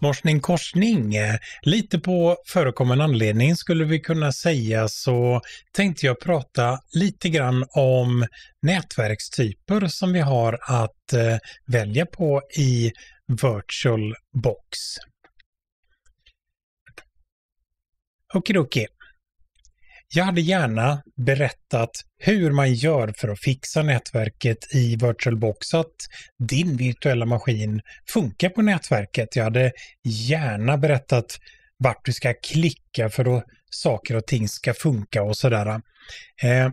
Korsmorsning korsning. Eh, lite på förekommande anledning skulle vi kunna säga så tänkte jag prata lite grann om nätverkstyper som vi har att eh, välja på i VirtualBox. Okidoki. Jag hade gärna berättat hur man gör för att fixa nätverket i VirtualBox så att din virtuella maskin funkar på nätverket. Jag hade gärna berättat vart du ska klicka för att saker och ting ska funka och sådär. Eh,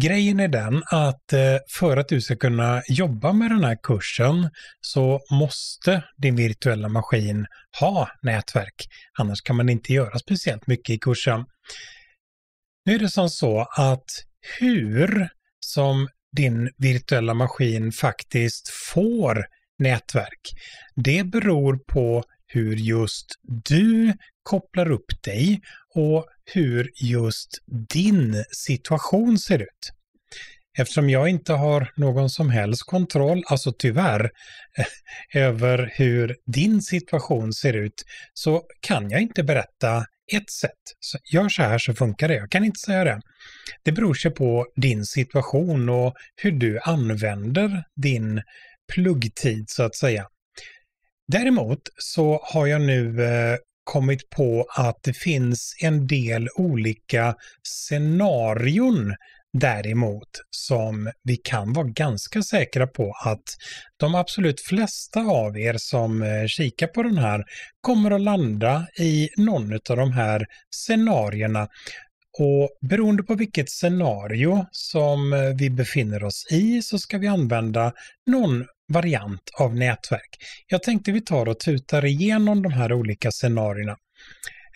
grejen är den att eh, för att du ska kunna jobba med den här kursen så måste din virtuella maskin ha nätverk. Annars kan man inte göra speciellt mycket i kursen. Nu är det som så att hur som din virtuella maskin faktiskt får nätverk, det beror på hur just du kopplar upp dig och hur just din situation ser ut. Eftersom jag inte har någon som helst kontroll, alltså tyvärr, över hur din situation ser ut så kan jag inte berätta ett sätt. Så gör så här så funkar det. Jag kan inte säga det. Det beror sig på din situation och hur du använder din pluggtid så att säga. Däremot så har jag nu eh, kommit på att det finns en del olika scenarion däremot som vi kan vara ganska säkra på att de absolut flesta av er som eh, kikar på den här kommer att landa i någon av de här scenarierna. Och beroende på vilket scenario som eh, vi befinner oss i så ska vi använda någon variant av nätverk. Jag tänkte vi tar och tutar igenom de här olika scenarierna.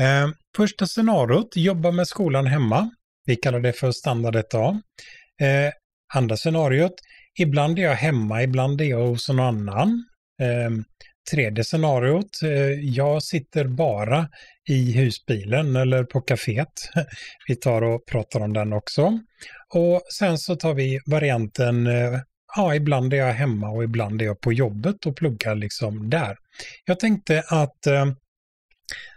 Eh, första scenariot, jobba med skolan hemma. Vi kallar det för standard 1A. Eh, andra scenariot, ibland är jag hemma, ibland är jag hos någon annan. Eh, tredje scenariot, eh, jag sitter bara i husbilen eller på kaféet. Vi tar och pratar om den också. Och sen så tar vi varianten eh, ja, ibland är jag hemma och ibland är jag på jobbet och pluggar liksom där. Jag tänkte att eh,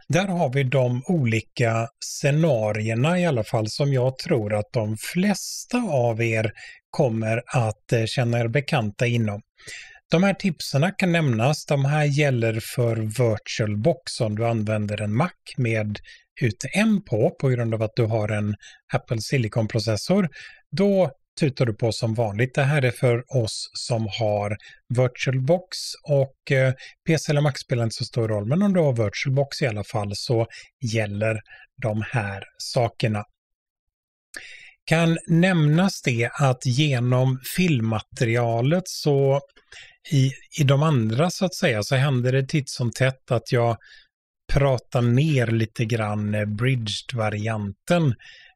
där har vi de olika scenarierna i alla fall som jag tror att de flesta av er kommer att eh, känna er bekanta inom. De här tipsen kan nämnas. De här gäller för VirtualBox om du använder en Mac med UTM på, på grund av att du har en Apple Silicon-processor. Då tutar du på som vanligt. Det här är för oss som har VirtualBox och eh, PC eller Mac spelar inte så stor roll, men om du har VirtualBox i alla fall så gäller de här sakerna. Kan nämnas det att genom filmmaterialet så i, i de andra så att säga så händer det titt som tätt att jag pratar ner lite grann eh, bridged-varianten.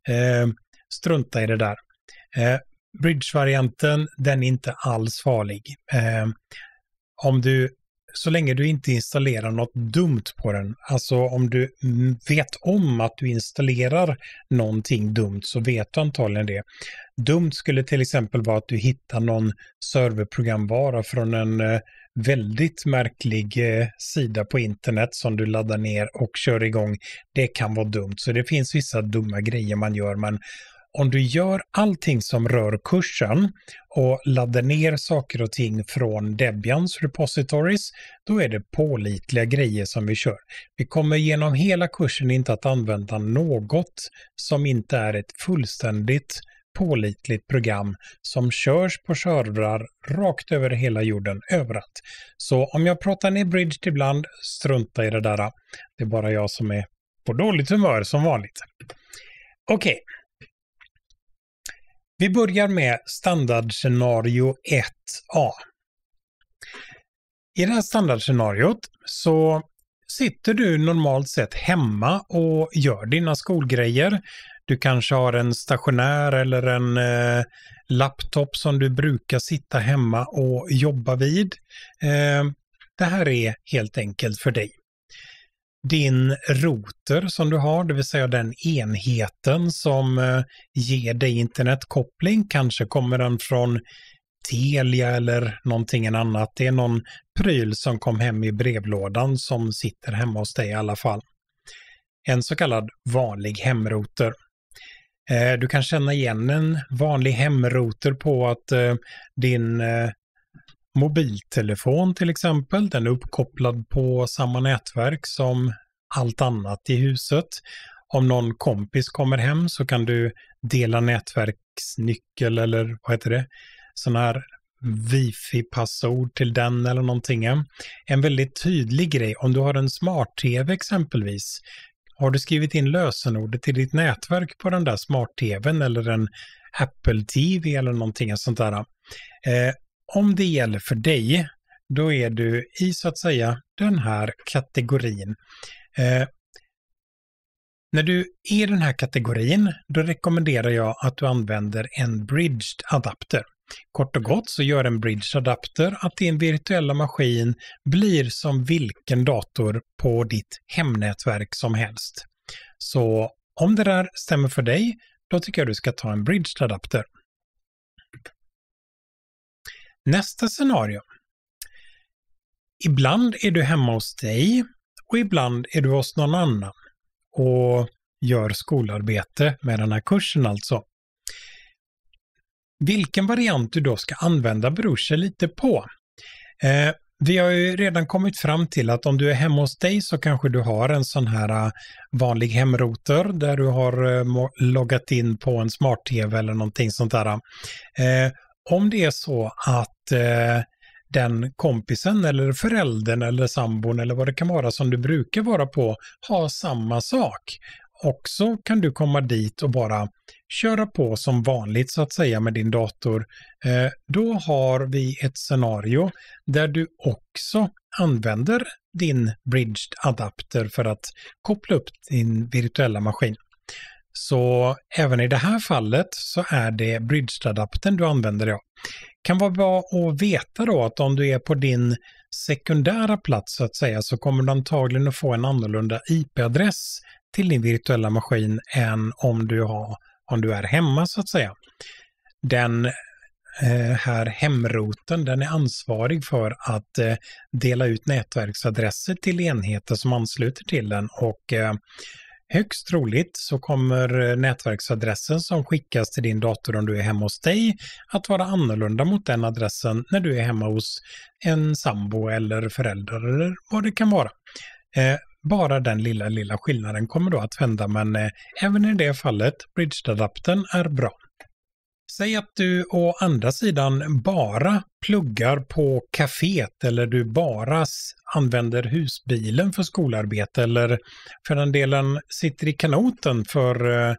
Eh, strunta i det där. Eh, Bridge-varianten, den är inte alls farlig. Eh, om du, så länge du inte installerar något dumt på den, alltså om du vet om att du installerar någonting dumt så vet du antagligen det. Dumt skulle till exempel vara att du hittar någon serverprogramvara från en eh, väldigt märklig eh, sida på internet som du laddar ner och kör igång. Det kan vara dumt, så det finns vissa dumma grejer man gör, men om du gör allting som rör kursen och laddar ner saker och ting från Debians repositories, då är det pålitliga grejer som vi kör. Vi kommer genom hela kursen inte att använda något som inte är ett fullständigt pålitligt program som körs på servrar rakt över hela jorden, överallt. Så om jag pratar ner Bridge ibland, strunta i det där. Det är bara jag som är på dåligt humör som vanligt. Okej, okay. Vi börjar med standardscenario 1A. I det här standardscenariot så sitter du normalt sett hemma och gör dina skolgrejer. Du kanske har en stationär eller en eh, laptop som du brukar sitta hemma och jobba vid. Eh, det här är helt enkelt för dig din router som du har, det vill säga den enheten som eh, ger dig internetkoppling. Kanske kommer den från Telia eller någonting annat. Det är någon pryl som kom hem i brevlådan som sitter hemma hos dig i alla fall. En så kallad vanlig hemrouter. Eh, du kan känna igen en vanlig hemrouter på att eh, din mobiltelefon till exempel. Den är uppkopplad på samma nätverk som allt annat i huset. Om någon kompis kommer hem så kan du dela nätverksnyckel eller vad heter det? Sån här wifi-passord till den eller någonting. En väldigt tydlig grej, om du har en smart-tv exempelvis, har du skrivit in lösenordet till ditt nätverk på den där smart-tvn eller en Apple TV eller någonting sånt där, eh, om det gäller för dig, då är du i så att säga den här kategorin. Eh, när du är i den här kategorin, då rekommenderar jag att du använder en bridged adapter. Kort och gott så gör en bridged adapter att din virtuella maskin blir som vilken dator på ditt hemnätverk som helst. Så om det där stämmer för dig, då tycker jag du ska ta en bridged adapter. Nästa scenario. Ibland är du hemma hos dig och ibland är du hos någon annan och gör skolarbete med den här kursen alltså. Vilken variant du då ska använda beror sig lite på. Eh, vi har ju redan kommit fram till att om du är hemma hos dig så kanske du har en sån här eh, vanlig hemrouter där du har eh, loggat in på en smart-tv eller någonting sånt där. Eh, om det är så att eh, den kompisen eller föräldern eller sambon eller vad det kan vara som du brukar vara på har samma sak. Och så kan du komma dit och bara köra på som vanligt så att säga med din dator. Eh, då har vi ett scenario där du också använder din bridged adapter för att koppla upp din virtuella maskin. Så även i det här fallet så är det bridge-adaptern du använder dig av. kan vara bra att veta då att om du är på din sekundära plats så att säga så kommer du antagligen att få en annorlunda IP-adress till din virtuella maskin än om du, har, om du är hemma så att säga. Den eh, här hemroten den är ansvarig för att eh, dela ut nätverksadresser till enheter som ansluter till den och eh, Högst troligt så kommer eh, nätverksadressen som skickas till din dator om du är hemma hos dig att vara annorlunda mot den adressen när du är hemma hos en sambo eller föräldrar eller vad det kan vara. Eh, bara den lilla, lilla skillnaden kommer då att vända men eh, även i det fallet, bridgeadaptern är bra. Säg att du å andra sidan bara pluggar på kaféet eller du bara använder husbilen för skolarbete eller för den delen sitter i kanoten för eh,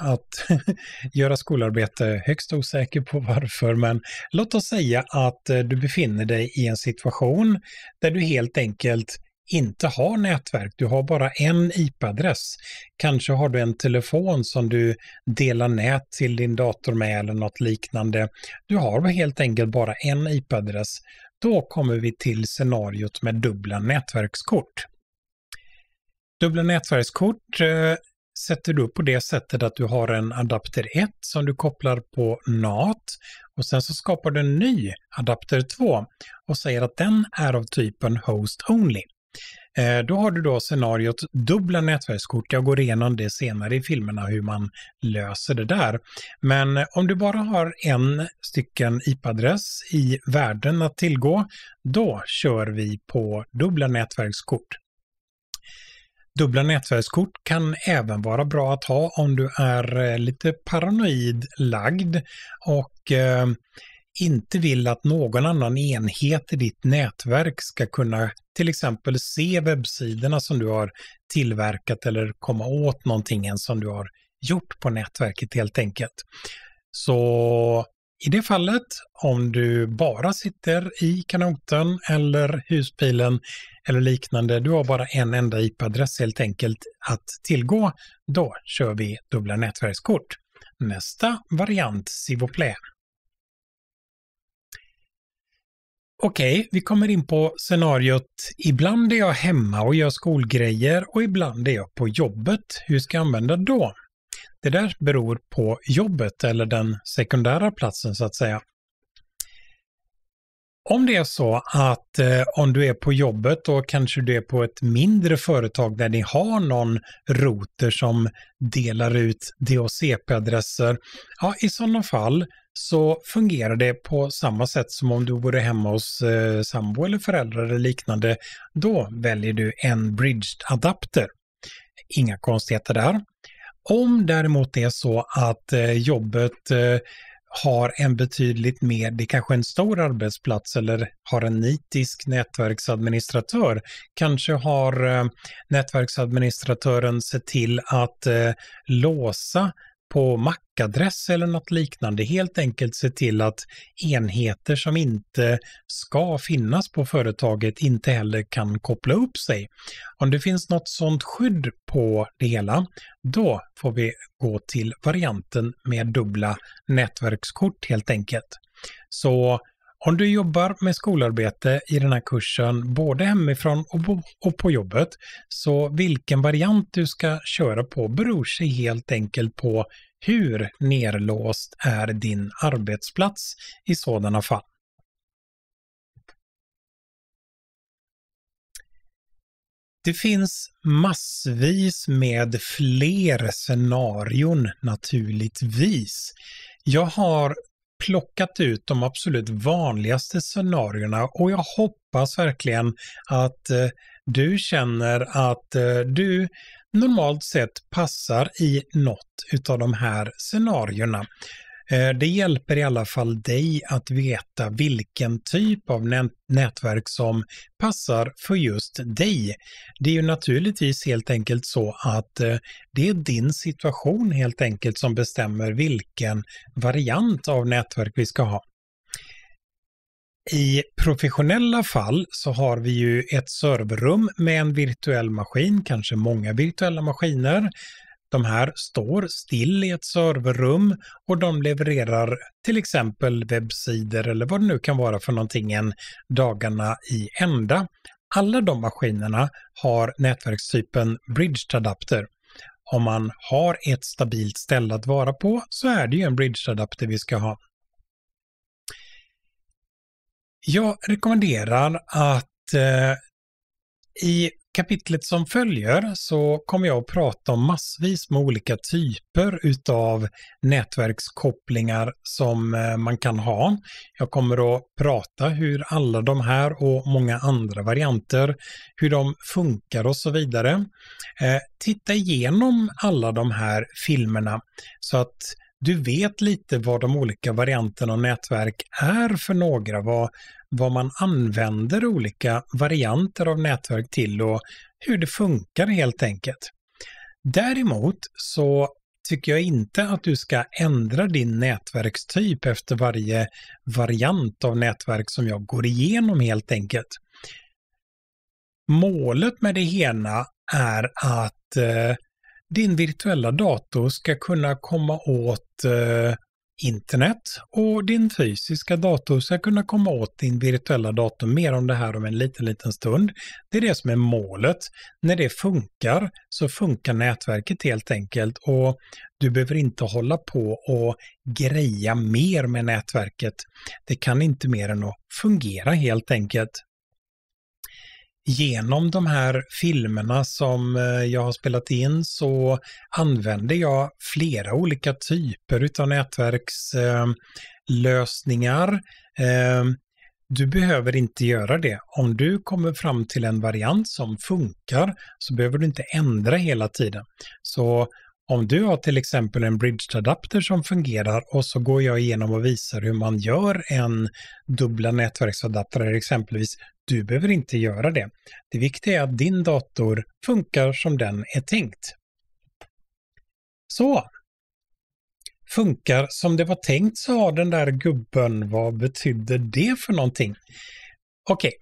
att göra skolarbete, högst osäker på varför, men låt oss säga att eh, du befinner dig i en situation där du helt enkelt inte har nätverk, du har bara en IP-adress. Kanske har du en telefon som du delar nät till din dator med eller något liknande. Du har helt enkelt bara en IP-adress. Då kommer vi till scenariot med dubbla nätverkskort. Dubbla nätverkskort eh, sätter du upp på det sättet att du har en adapter 1 som du kopplar på NAT och sen så skapar du en ny adapter 2 och säger att den är av typen Host Only. Eh, då har du då scenariot dubbla nätverkskort. Jag går igenom det senare i filmerna hur man löser det där. Men eh, om du bara har en stycken IP-adress i världen att tillgå, då kör vi på dubbla nätverkskort. Dubbla nätverkskort kan även vara bra att ha om du är eh, lite paranoid lagd och inte vill att någon annan enhet i ditt nätverk ska kunna till exempel se webbsidorna som du har tillverkat eller komma åt någonting som du har gjort på nätverket helt enkelt. Så i det fallet, om du bara sitter i kanoten eller huspilen eller liknande, du har bara en enda IP-adress helt enkelt att tillgå, då kör vi dubbla nätverkskort. Nästa variant, s'il Okej, okay, vi kommer in på scenariot ibland är jag hemma och gör skolgrejer och ibland är jag på jobbet. Hur ska jag använda då? Det där beror på jobbet eller den sekundära platsen så att säga. Om det är så att eh, om du är på jobbet och kanske du är på ett mindre företag där ni har någon router som delar ut DHCP-adresser, ja i sådana fall så fungerar det på samma sätt som om du vore hemma hos eh, sambo eller föräldrar eller liknande. Då väljer du en bridged-adapter. Inga konstigheter där. Om däremot det är så att eh, jobbet eh, har en betydligt mer, det är kanske en stor arbetsplats eller har en nitisk nätverksadministratör. Kanske har eh, nätverksadministratören sett till att eh, låsa på MAC-adress eller något liknande. Helt enkelt se till att enheter som inte ska finnas på företaget inte heller kan koppla upp sig. Om det finns något sådant skydd på det hela, då får vi gå till varianten med dubbla nätverkskort helt enkelt. Så om du jobbar med skolarbete i den här kursen både hemifrån och på jobbet, så vilken variant du ska köra på beror sig helt enkelt på hur nerlåst är din arbetsplats i sådana fall. Det finns massvis med fler scenarion naturligtvis. Jag har plockat ut de absolut vanligaste scenarierna och jag hoppas verkligen att eh, du känner att eh, du normalt sett passar i något av de här scenarierna. Eh, det hjälper i alla fall dig att veta vilken typ av nätverk som passar för just dig. Det är ju naturligtvis helt enkelt så att eh, det är din situation helt enkelt som bestämmer vilken variant av nätverk vi ska ha. I professionella fall så har vi ju ett serverrum med en virtuell maskin, kanske många virtuella maskiner de här står still i ett serverrum och de levererar till exempel webbsidor eller vad det nu kan vara för någonting en dagarna i ända. Alla de maskinerna har nätverkstypen Bridged Adapter. Om man har ett stabilt ställe att vara på så är det ju en Bridged Adapter vi ska ha. Jag rekommenderar att eh, i kapitlet som följer så kommer jag att prata om massvis med olika typer utav nätverkskopplingar som eh, man kan ha. Jag kommer att prata hur alla de här och många andra varianter, hur de funkar och så vidare. Eh, titta igenom alla de här filmerna så att du vet lite vad de olika varianterna av nätverk är för några, vad, vad man använder olika varianter av nätverk till och hur det funkar helt enkelt. Däremot så tycker jag inte att du ska ändra din nätverkstyp efter varje variant av nätverk som jag går igenom helt enkelt. Målet med det hela är att eh, din virtuella dator ska kunna komma åt eh, internet och din fysiska dator ska kunna komma åt din virtuella dator. Mer om det här om en liten, liten stund. Det är det som är målet. När det funkar så funkar nätverket helt enkelt och du behöver inte hålla på och greja mer med nätverket. Det kan inte mer än att fungera helt enkelt genom de här filmerna som eh, jag har spelat in så använder jag flera olika typer utav nätverkslösningar. Eh, ehm, du behöver inte göra det. Om du kommer fram till en variant som funkar så behöver du inte ändra hela tiden. Så om du har till exempel en bridge-adapter som fungerar och så går jag igenom och visar hur man gör en dubbla nätverksadapter exempelvis. Du behöver inte göra det. Det viktiga är att din dator funkar som den är tänkt. Så. Funkar som det var tänkt, sa den där gubben. Vad betyder det för någonting? Okej, okay.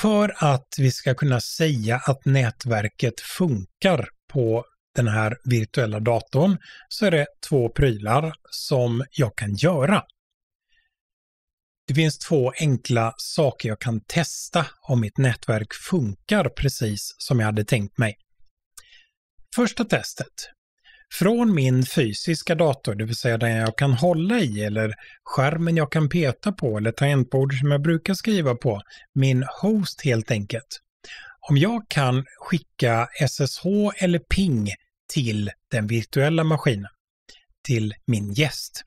för att vi ska kunna säga att nätverket funkar på den här virtuella datorn så är det två prylar som jag kan göra. Det finns två enkla saker jag kan testa om mitt nätverk funkar precis som jag hade tänkt mig. Första testet. Från min fysiska dator, det vill säga den jag kan hålla i eller skärmen jag kan peta på eller tangentbordet som jag brukar skriva på, min host helt enkelt. Om jag kan skicka SSH eller ping till den virtuella maskinen, till min gäst.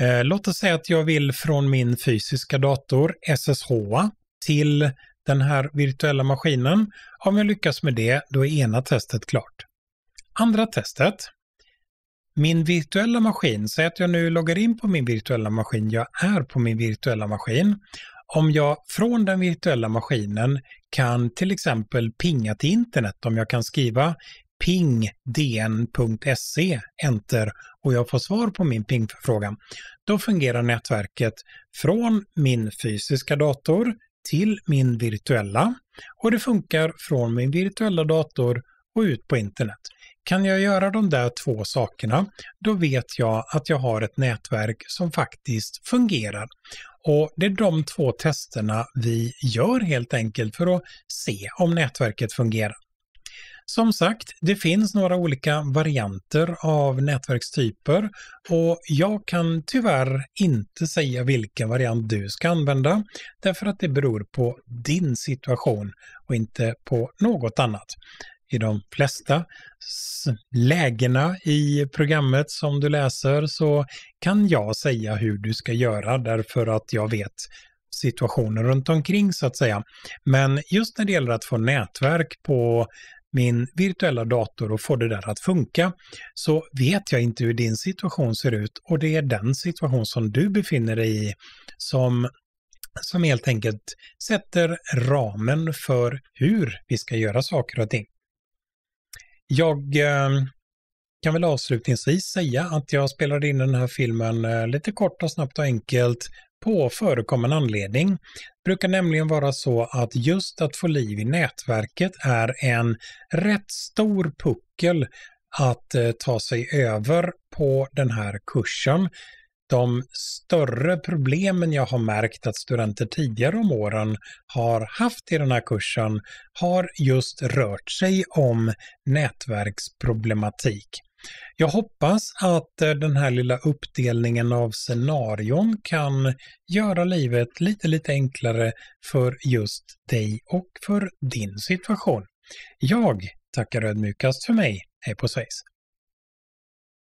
Eh, låt oss säga att jag vill från min fysiska dator, SSH, till den här virtuella maskinen. Om jag lyckas med det, då är ena testet klart. Andra testet. Min virtuella maskin, säg att jag nu loggar in på min virtuella maskin, jag är på min virtuella maskin. Om jag från den virtuella maskinen kan till exempel pinga till internet, om jag kan skriva pingdn.se, enter, och jag får svar på min pingförfrågan. Då fungerar nätverket från min fysiska dator till min virtuella och det funkar från min virtuella dator och ut på internet. Kan jag göra de där två sakerna, då vet jag att jag har ett nätverk som faktiskt fungerar. Och Det är de två testerna vi gör helt enkelt för att se om nätverket fungerar. Som sagt, det finns några olika varianter av nätverkstyper och jag kan tyvärr inte säga vilken variant du ska använda därför att det beror på din situation och inte på något annat. I de flesta lägena i programmet som du läser så kan jag säga hur du ska göra därför att jag vet situationen runt omkring så att säga. Men just när det gäller att få nätverk på min virtuella dator och få det där att funka, så vet jag inte hur din situation ser ut och det är den situation som du befinner dig i som, som helt enkelt sätter ramen för hur vi ska göra saker och ting. Jag eh, kan väl avslutningsvis säga att jag spelade in den här filmen eh, lite kort och snabbt och enkelt på förekommen anledning brukar nämligen vara så att just att få liv i nätverket är en rätt stor puckel att eh, ta sig över på den här kursen. De större problemen jag har märkt att studenter tidigare om åren har haft i den här kursen har just rört sig om nätverksproblematik. Jag hoppas att eh, den här lilla uppdelningen av scenarion kan göra livet lite, lite enklare för just dig och för din situation. Jag tackar ödmjukast för mig, hej på Svejs.